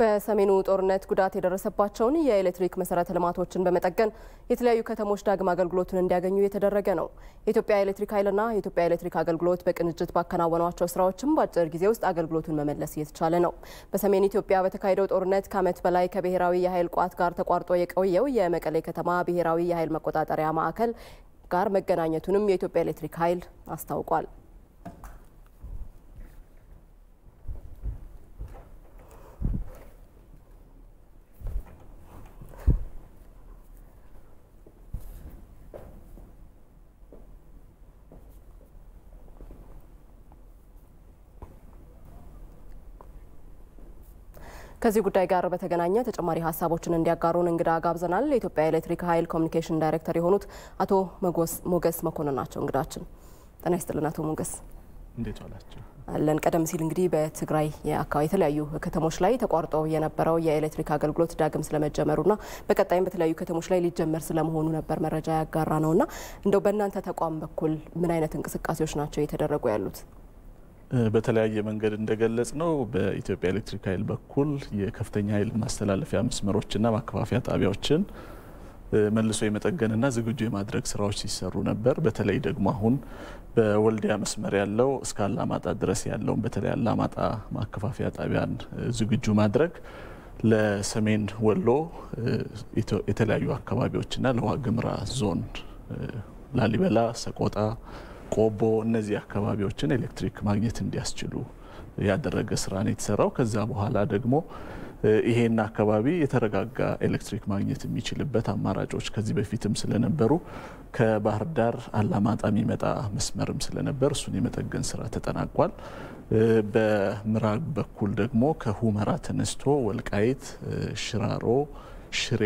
በሰሜኑ ጦርነት ጉዳት የደረሰባቸውን የኤሌክትሪክ መሰረተ ልማቶችን በመጠገን የተለያዩ ከተሞች ዳግም አገልግሎቱን እንዲያገኙ የተደረገ ነው። የኢትዮጵያ ኤሌክትሪክ ኃይልና የኢትዮጵያ ኤሌክትሪክ አገልግሎት በቅንጅት ባከናወኗቸው ስራዎችም በአጭር ጊዜ ውስጥ አገልግሎቱን መመለስ እየተቻለ ነው። በሰሜን ኢትዮጵያ በተካሄደው ጦርነት ከዓመት በላይ ከብሔራዊ የኃይል ቋት ጋር ተቋርጦ የቆየው የመቀሌ ከተማ ብሔራዊ የኃይል መቆጣጠሪያ ማዕከል ጋር መገናኘቱንም የኢትዮጵያ ኤሌክትሪክ ኃይል አስታውቋል። ከዚህ ጉዳይ ጋር በተገናኘ ተጨማሪ ሀሳቦችን እንዲያጋሩን እንግዳ ጋብዘናል። የኢትዮጵያ ኤሌክትሪክ ኃይል ኮሚኒኬሽን ዳይሬክተር የሆኑት አቶ ሞገስ መኮንን ናቸው እንግዳችን። ጤና ይስጥልን አቶ ሞገስ። እንዴት ዋላችሁ? አለን። ቀደም ሲል እንግዲህ በትግራይ አካባቢ የተለያዩ ከተሞች ላይ ተቋርጦ የነበረው የኤሌክትሪክ አገልግሎት ዳግም ስለመጀመሩና በቀጣይም በተለያዩ ከተሞች ላይ ሊጀመር ስለመሆኑ ነበር መረጃ ያጋራ ነውና እንደው በእናንተ ተቋም በኩል ምን አይነት እንቅስቃሴዎች ናቸው እየተደረጉ ያሉት? በተለያየ መንገድ እንደገለጽ ነው በኢትዮጵያ ኤሌክትሪክ ኃይል በኩል የከፍተኛ ኃይል ማስተላለፊያ መስመሮችና ማከፋፈያ ጣቢያዎችን መልሶ የመጠገንና ዝግጁ የማድረግ ስራዎች ሲሰሩ ነበር። በተለይ ደግሞ አሁን በወልዲያ መስመር ያለው እስከ አላማጣ ድረስ ያለውን በተለይ አላማጣ ማከፋፈያ ጣቢያን ዝግጁ ማድረግ ለሰሜን ወሎ የተለያዩ አካባቢዎችና ለዋግምራ ዞን ላሊበላ፣ ሰቆጣ ቆቦ እነዚህ አካባቢዎችን ኤሌክትሪክ ማግኘት እንዲያስችሉ ያደረገ ስራ ነው የተሰራው። ከዛ በኋላ ደግሞ ይሄን አካባቢ የተረጋጋ ኤሌክትሪክ ማግኘት የሚችልበት አማራጮች ከዚህ በፊትም ስለነበሩ ከባህር ዳር አላማጣ የሚመጣ መስመርም ስለነበር እሱን የመጠገን ስራ ተጠናቋል። በምዕራብ በኩል ደግሞ ከሁመራ ተነስቶ ወልቃይት፣ ሽራሮ ሽሬ፣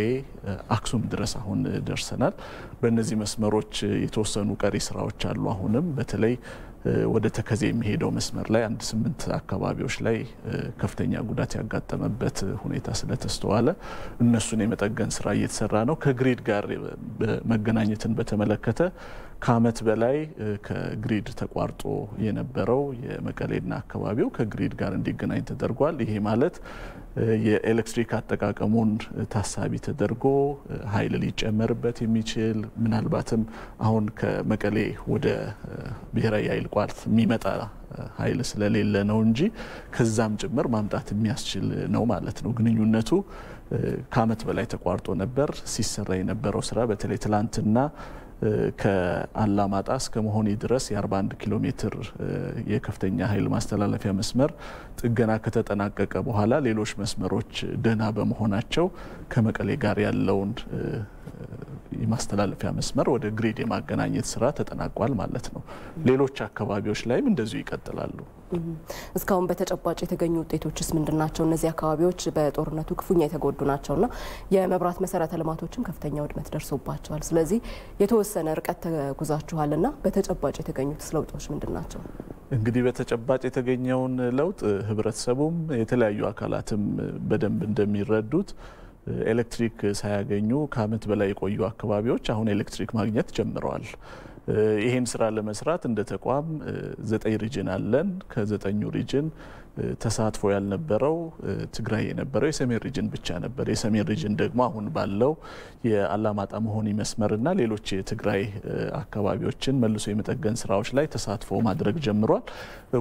አክሱም ድረስ አሁን ደርሰናል። በእነዚህ መስመሮች የተወሰኑ ቀሪ ስራዎች አሉ። አሁንም በተለይ ወደ ተከዜ የሚሄደው መስመር ላይ አንድ ስምንት አካባቢዎች ላይ ከፍተኛ ጉዳት ያጋጠመበት ሁኔታ ስለተስተዋለ እነሱን የመጠገን ስራ እየተሰራ ነው። ከግሪድ ጋር መገናኘትን በተመለከተ ከዓመት በላይ ከግሪድ ተቋርጦ የነበረው የመቀሌና አካባቢው ከግሪድ ጋር እንዲገናኝ ተደርጓል። ይሄ ማለት የኤሌክትሪክ አጠቃቀሙን ታሳቢ ተደርጎ ኃይል ሊጨመርበት የሚችል ምናልባትም አሁን ከመቀሌ ወደ ብሔራዊ ኃይል ቋርት የሚመጣ ኃይል ስለሌለ ነው እንጂ ከዛም ጭምር ማምጣት የሚያስችል ነው ማለት ነው። ግንኙነቱ ከአመት በላይ ተቋርጦ ነበር ሲሰራ የነበረው ስራ በተለይ ትላንትና ከአላማጣ እስከ መሆኒ ድረስ የ41 ኪሎ ሜትር የከፍተኛ ኃይል ማስተላለፊያ መስመር ጥገና ከተጠናቀቀ በኋላ ሌሎች መስመሮች ደህና በመሆናቸው ከመቀሌ ጋር ያለውን የማስተላለፊያ መስመር ወደ ግሪድ የማገናኘት ስራ ተጠናቋል ማለት ነው። ሌሎች አካባቢዎች ላይም እንደዚሁ ይቀጥላሉ። እስካሁን በተጨባጭ የተገኙ ውጤቶችስ ምንድን ናቸው? እነዚህ አካባቢዎች በጦርነቱ ክፉኛ የተጎዱ ናቸው እና የመብራት መሰረተ ልማቶችም ከፍተኛ ውድመት ደርሶባቸዋል። ስለዚህ የተወሰነ ርቀት እና በተጨባጭ የተገኙት ለውጦች ምንድን ናቸው? እንግዲህ በተጨባጭ የተገኘውን ለውጥ ህብረተሰቡም የተለያዩ አካላትም በደንብ እንደሚረዱት ኤሌክትሪክ ሳያገኙ ከዓመት በላይ የቆዩ አካባቢዎች አሁን ኤሌክትሪክ ማግኘት ጀምረዋል። ይህን ስራ ለመስራት እንደ ተቋም ዘጠኝ ሪጅን አለን። ከዘጠኙ ሪጅን ተሳትፎ ያልነበረው ትግራይ የነበረው የሰሜን ሪጅን ብቻ ነበር። የሰሜን ሪጅን ደግሞ አሁን ባለው የአላማጣ መሆኒ መስመርና ሌሎች የትግራይ አካባቢዎችን መልሶ የመጠገን ስራዎች ላይ ተሳትፎ ማድረግ ጀምሯል።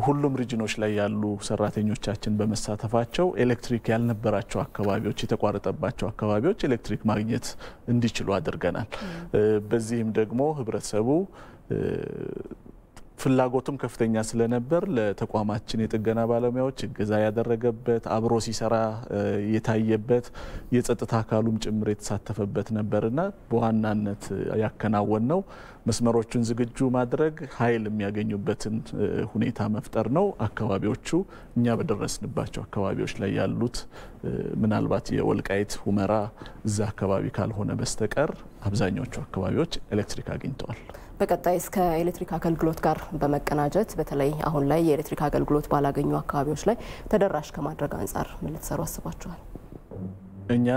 ሁሉም ሪጅኖች ላይ ያሉ ሰራተኞቻችን በመሳተፋቸው ኤሌክትሪክ ያልነበራቸው አካባቢዎች፣ የተቋረጠባቸው አካባቢዎች ኤሌክትሪክ ማግኘት እንዲችሉ አድርገናል። በዚህም ደግሞ ህብረተሰቡ ፍላጎቱም ከፍተኛ ስለነበር ለተቋማችን የጥገና ባለሙያዎች እገዛ ያደረገበት አብሮ ሲሰራ የታየበት የጸጥታ አካሉም ጭምር የተሳተፈበት ነበርና በዋናነት ያከናወን ነው መስመሮቹን ዝግጁ ማድረግ ኃይል የሚያገኙበትን ሁኔታ መፍጠር ነው። አካባቢዎቹ እኛ በደረስንባቸው አካባቢዎች ላይ ያሉት ምናልባት የወልቃይት ሁመራ እዛ አካባቢ ካልሆነ በስተቀር አብዛኛዎቹ አካባቢዎች ኤሌክትሪክ አግኝተዋል። በቀጣይ እስከ ኤሌክትሪክ አገልግሎት ጋር በመቀናጀት በተለይ አሁን ላይ የኤሌክትሪክ አገልግሎት ባላገኙ አካባቢዎች ላይ ተደራሽ ከማድረግ አንጻር ምን ልትሰሩ አስባችኋል? እኛ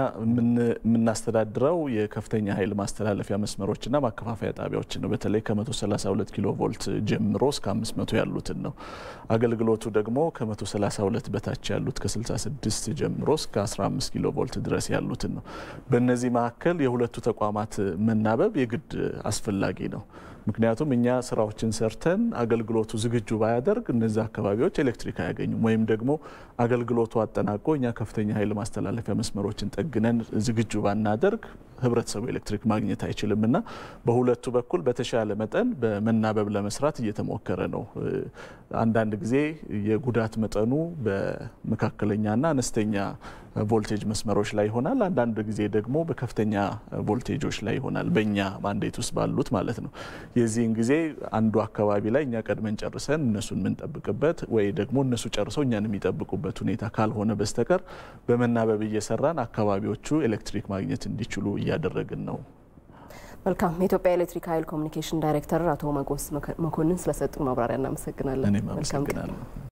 የምናስተዳድረው የከፍተኛ ኃይል ማስተላለፊያ መስመሮችና ማከፋፈያ ጣቢያዎችን ነው። በተለይ ከ132 ኪሎ ቮልት ጀምሮ እስከ 500 ያሉትን ነው። አገልግሎቱ ደግሞ ከ132 በታች ያሉት ከ66 ጀምሮ እስከ 15 ኪሎ ቮልት ድረስ ያሉትን ነው። በእነዚህ መካከል የሁለቱ ተቋማት መናበብ የግድ አስፈላጊ ነው። ምክንያቱም እኛ ስራዎችን ሰርተን አገልግሎቱ ዝግጁ ባያደርግ እነዚህ አካባቢዎች ኤሌክትሪክ አያገኙም። ወይም ደግሞ አገልግሎቱ አጠናቆ እኛ ከፍተኛ ኃይል ማስተላለፊያ መስመሮችን ጠግነን ዝግጁ ባናደርግ ህብረተሰቡ ኤሌክትሪክ ማግኘት አይችልም እና በሁለቱ በኩል በተሻለ መጠን በመናበብ ለመስራት እየተሞከረ ነው። አንዳንድ ጊዜ የጉዳት መጠኑ በመካከለኛና አነስተኛ ቮልቴጅ መስመሮች ላይ ይሆናል። አንዳንድ ጊዜ ደግሞ በከፍተኛ ቮልቴጆች ላይ ይሆናል፣ በእኛ ማንዴት ውስጥ ባሉት ማለት ነው። የዚህን ጊዜ አንዱ አካባቢ ላይ እኛ ቀድመን ጨርሰን እነሱን የምንጠብቅበት ወይ ደግሞ እነሱ ጨርሰው እኛን የሚጠብቁበት ሁኔታ ካልሆነ በስተቀር በመናበብ እየሰራን አካባቢዎቹ ኤሌክትሪክ ማግኘት እንዲችሉ እያደረግን ነው። መልካም። የኢትዮጵያ ኤሌክትሪክ ኃይል ኮሚኒኬሽን ዳይሬክተር አቶ መጎስ መኮንን ስለሰጡን ማብራሪያ እናመሰግናለን። እኔም አመሰግናለሁ።